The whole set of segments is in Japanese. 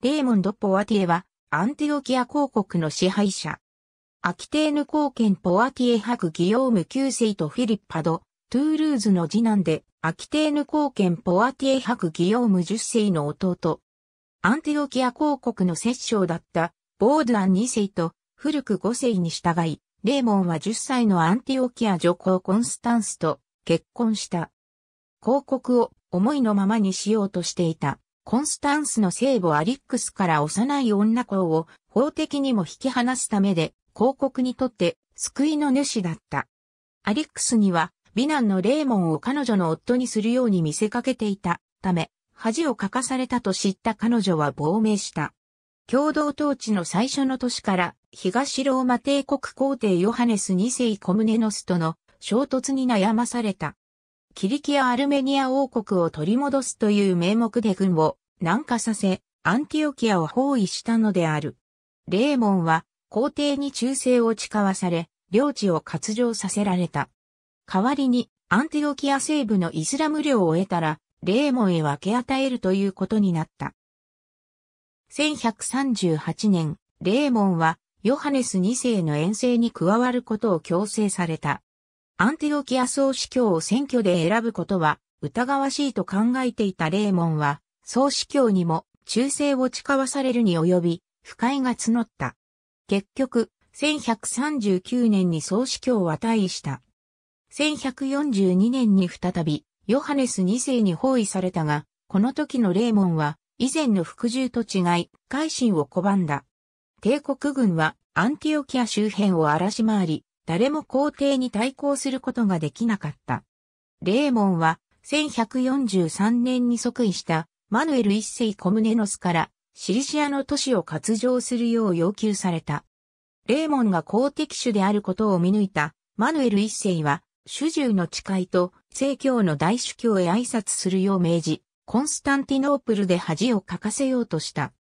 レーモンド・ポワティエは、アンティオキア公国の支配者。アキテーヌ公権ポアティエ伯ギヨーム9世とフィリッパド、トゥールーズの次男で、アキテーヌ公権ポアティエ伯ギヨーム10世の弟。アンティオキア公国の摂政だったボードアン2世と古く5世に従い、レーモンは10歳のアンティオキア女皇コンスタンスと結婚した。公国を思いのままにしようとしていた。コンスタンスの聖母アリックスから幼い女子を法的にも引き離すためで、広告にとって救いの主だった。アリックスには美男のレーモンを彼女の夫にするように見せかけていたため、恥をかかされたと知った彼女は亡命した。共同統治の最初の年から東ローマ帝国皇帝ヨハネス2世コムネノスとの衝突に悩まされた。キリキア・アルメニア王国を取り戻すという名目で軍を南下させ、アンティオキアを包囲したのである。レーモンは皇帝に忠誠を誓わされ、領地を割譲させられた。代わりに、アンティオキア西部のイスラム領を得たら、レーモンへ分け与えるということになった。1138年、レーモンは、ヨハネス2世の遠征に加わることを強制された。アンティオキア総司教を選挙で選ぶことは疑わしいと考えていたレーモンは、総司教にも忠誠を誓わされるに及び、不快が募った。結局、1139年に総司教は退位した。1142年に再び、ヨハネス2世に包囲されたが、この時のレーモンは、以前の服従と違い、改心を拒んだ。帝国軍は、アンティオキア周辺を荒らし回り、誰も皇帝に対抗することができなかった。レーモンは1143年に即位したマヌエル一世コムネノスからシリシアの都市を割譲するよう要求された。レーモンが公敵主であることを見抜いたマヌエル一世は主従の誓いと正教の大主教へ挨拶するよう命じ、コンスタンティノープルで恥をかかせようとした。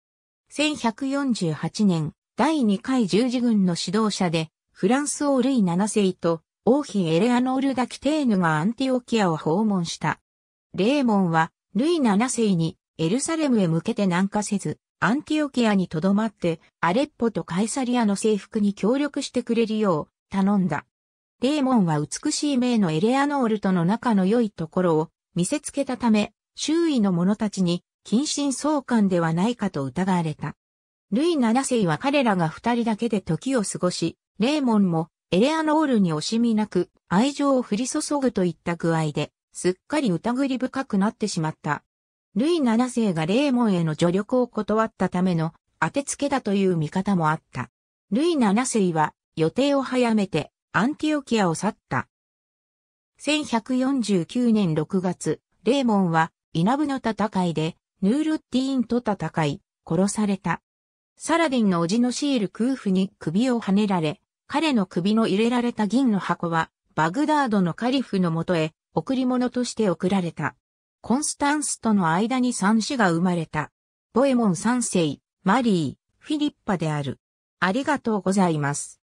1148年、第2回十字軍の指導者でフランス王ルイ7世と王妃エレアノール・ダキテーヌがアンティオキアを訪問した。レーモンはルイ7世にエルサレムへ向けて南下せず、アンティオキアに留まってアレッポとカイサリアの征服に協力してくれるよう頼んだ。レーモンは美しい名のエレアノールとの仲の良いところを見せつけたため、周囲の者たちに近親相関ではないかと疑われた。ルイ7世は彼らが二人だけで時を過ごし、レーモンもエレアノールに惜しみなく愛情を降り注ぐといった具合で、すっかり疑り深くなってしまった。ルイ7世がレーモンへの助力を断ったための当てつけだという見方もあった。ルイ7世は予定を早めてアンティオキアを去った。1149年6月、レーモンはイナブの戦いでヌールッティーンと戦い、殺された。サラディンの叔父のシール空腹に首をはねられ、彼の首の入れられた銀の箱は、バグダードのカリフのもとへ、贈り物として贈られた。コンスタンスとの間に三子が生まれた。ボエモン三世、マリー、フィリッパである。ありがとうございます。